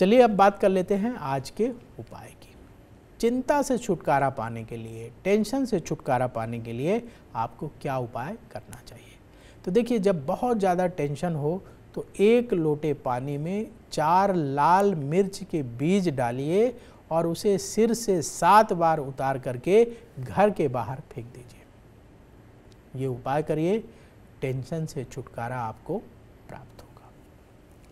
चलिए अब बात कर लेते हैं आज के उपाय की चिंता से छुटकारा पाने के लिए टेंशन से छुटकारा पाने के लिए आपको क्या उपाय करना चाहिए तो देखिए जब बहुत ज़्यादा टेंशन हो तो एक लोटे पानी में चार लाल मिर्च के बीज डालिए और उसे सिर से सात बार उतार करके घर के बाहर फेंक दीजिए ये उपाय करिए टेंशन से छुटकारा आपको प्राप्त